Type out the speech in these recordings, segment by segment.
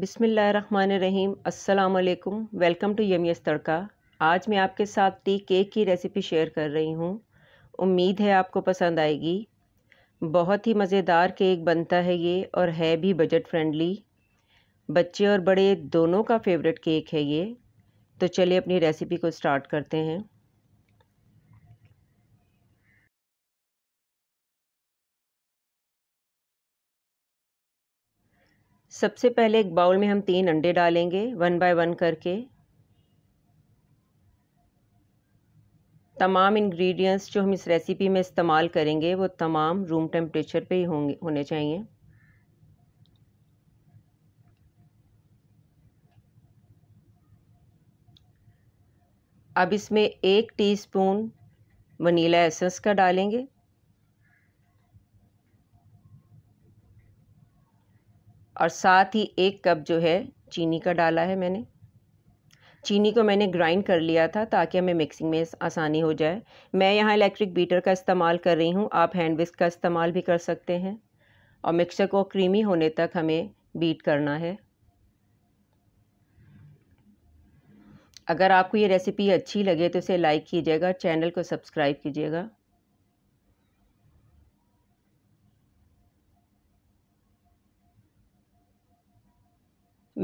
बिसमीम अल्लाम welcome to यमीस तड़का आज मैं आपके साथ टी केक की रेसिपी शेयर कर रही हूँ उम्मीद है आपको पसंद आएगी बहुत ही मज़ेदार केक बनता है ये और है भी बजट फ्रेंडली बच्चे और बड़े दोनों का फेवरेट केक है ये तो चलिए अपनी रेसिपी को स्टार्ट करते हैं सबसे पहले एक बाउल में हम तीन अंडे डालेंगे वन बाय वन करके तमाम इंग्रेडिएंट्स जो हम इस रेसिपी में इस्तेमाल करेंगे वो तमाम रूम टेम्परेचर पे ही होंगे होने चाहिए अब इसमें एक टीस्पून वनीला एसेंस का डालेंगे और साथ ही एक कप जो है चीनी का डाला है मैंने चीनी को मैंने ग्राइंड कर लिया था ताकि हमें मिक्सिंग में आसानी हो जाए मैं यहाँ इलेक्ट्रिक बीटर का इस्तेमाल कर रही हूँ आप हैंड विस्क का इस्तेमाल भी कर सकते हैं और मिक्सर को क्रीमी होने तक हमें बीट करना है अगर आपको ये रेसिपी अच्छी लगे तो इसे लाइक कीजिएगा चैनल को सब्सक्राइब कीजिएगा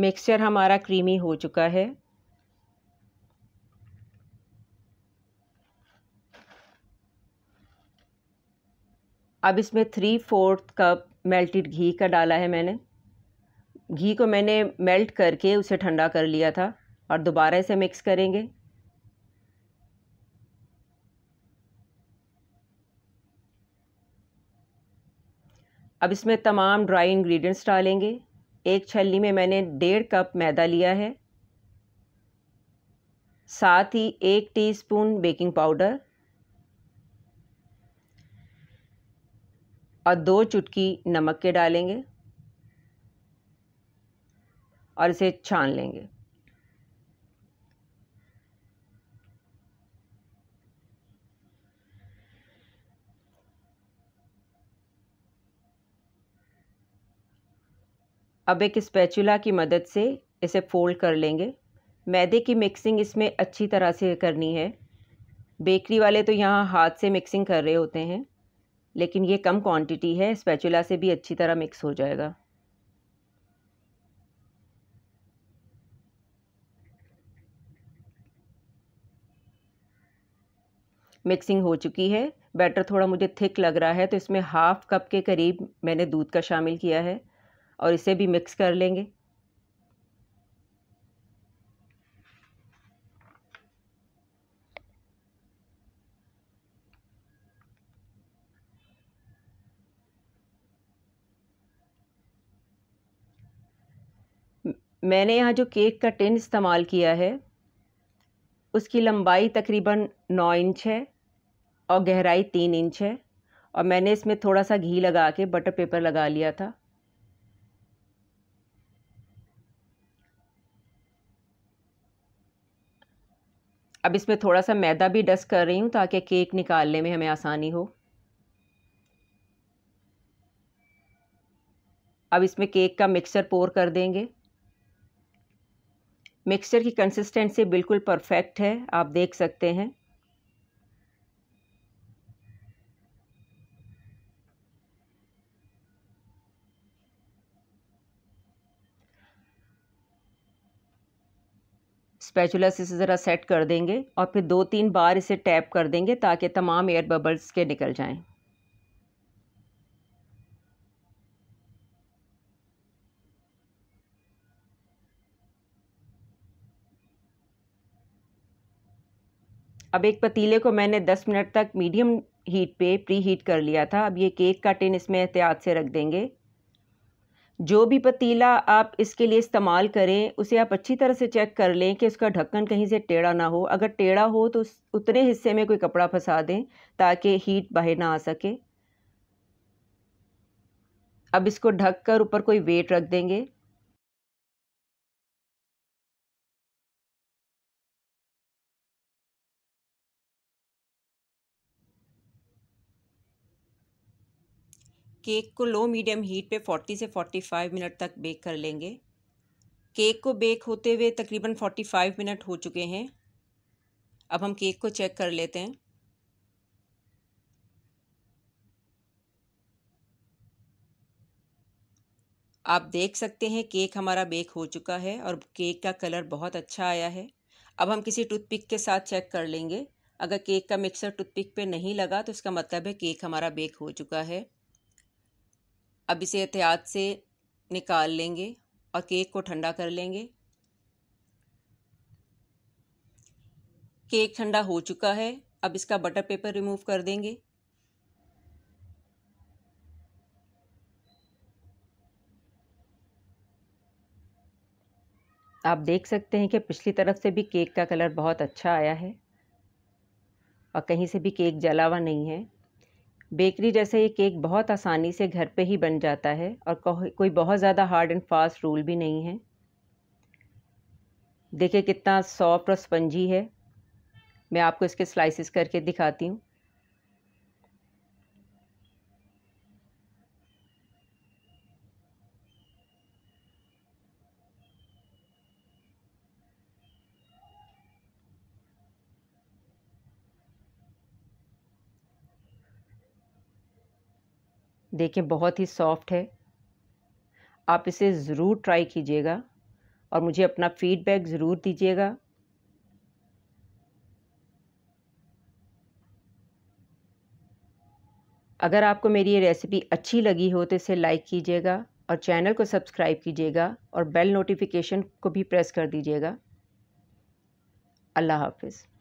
मिक्सचर हमारा क्रीमी हो चुका है अब इसमें थ्री फोर्थ कप मेल्टेड घी का डाला है मैंने घी को मैंने मेल्ट करके उसे ठंडा कर लिया था और दोबारा इसे मिक्स करेंगे अब इसमें तमाम ड्राई इंग्रेडिएंट्स डालेंगे एक छलनी में मैंने डेढ़ कप मैदा लिया है साथ ही एक टीस्पून बेकिंग पाउडर और दो चुटकी नमक के डालेंगे और इसे छान लेंगे अब एक स्पैचुला की मदद से इसे फ़ोल्ड कर लेंगे मैदे की मिक्सिंग इसमें अच्छी तरह से करनी है बेकरी वाले तो यहाँ हाथ से मिक्सिंग कर रहे होते हैं लेकिन ये कम क्वांटिटी है स्पैचुला से भी अच्छी तरह मिक्स हो जाएगा मिक्सिंग हो चुकी है बैटर थोड़ा मुझे थिक लग रहा है तो इसमें हाफ़ कप के करीब मैंने दूध का शामिल किया है और इसे भी मिक्स कर लेंगे मैंने यहाँ जो केक का टिन इस्तेमाल किया है उसकी लंबाई तकरीबन नौ इंच है और गहराई तीन इंच है और मैंने इसमें थोड़ा सा घी लगा के बटर पेपर लगा लिया था अब इसमें थोड़ा सा मैदा भी डस्ट कर रही हूँ ताकि केक निकालने में हमें आसानी हो अब इसमें केक का मिक्सर पोर कर देंगे मिक्सचर की कंसिस्टेंसी बिल्कुल परफेक्ट है आप देख सकते हैं स्पैचुला से इसे ज़रा सेट कर देंगे और फिर दो तीन बार इसे टैप कर देंगे ताकि तमाम एयर बबल्स के निकल जाएं। अब एक पतीले को मैंने 10 मिनट तक मीडियम हीट पे प्री हीट कर लिया था अब ये केक का टिन इसमें एहतियात से रख देंगे जो भी पतीला आप इसके लिए इस्तेमाल करें उसे आप अच्छी तरह से चेक कर लें कि उसका ढक्कन कहीं से टेढ़ा ना हो अगर टेढ़ा हो तो उतने हिस्से में कोई कपड़ा फंसा दें ताकि हीट बाहर ना आ सके अब इसको ढक कर ऊपर कोई वेट रख देंगे केक को लो मीडियम हीट पे 40 से 45 मिनट तक बेक कर लेंगे केक को बेक होते हुए तकरीबन 45 मिनट हो चुके हैं अब हम केक को चेक कर लेते हैं आप देख सकते हैं केक हमारा बेक हो चुका है और केक का कलर बहुत अच्छा आया है अब हम किसी टूथपिक के साथ चेक कर लेंगे अगर केक का मिक्सर टूथपिक पे नहीं लगा तो इसका मतलब है केक हमारा बेक हो चुका है अब इसे एहतियात से निकाल लेंगे और केक को ठंडा कर लेंगे केक ठंडा हो चुका है अब इसका बटर पेपर रिमूव कर देंगे आप देख सकते हैं कि पिछली तरफ से भी केक का कलर बहुत अच्छा आया है और कहीं से भी केक जला हुआ नहीं है बेकरी जैसे ये केक बहुत आसानी से घर पे ही बन जाता है और कोई बहुत ज़्यादा हार्ड एंड फास्ट रूल भी नहीं है देखिए कितना सॉफ्ट और स्पंजी है मैं आपको इसके स्लाइसिस करके दिखाती हूँ देखें बहुत ही सॉफ्ट है आप इसे ज़रूर ट्राई कीजिएगा और मुझे अपना फीडबैक ज़रूर दीजिएगा अगर आपको मेरी ये रेसिपी अच्छी लगी हो तो इसे लाइक कीजिएगा और चैनल को सब्सक्राइब कीजिएगा और बेल नोटिफिकेशन को भी प्रेस कर दीजिएगा अल्लाह हाफिज़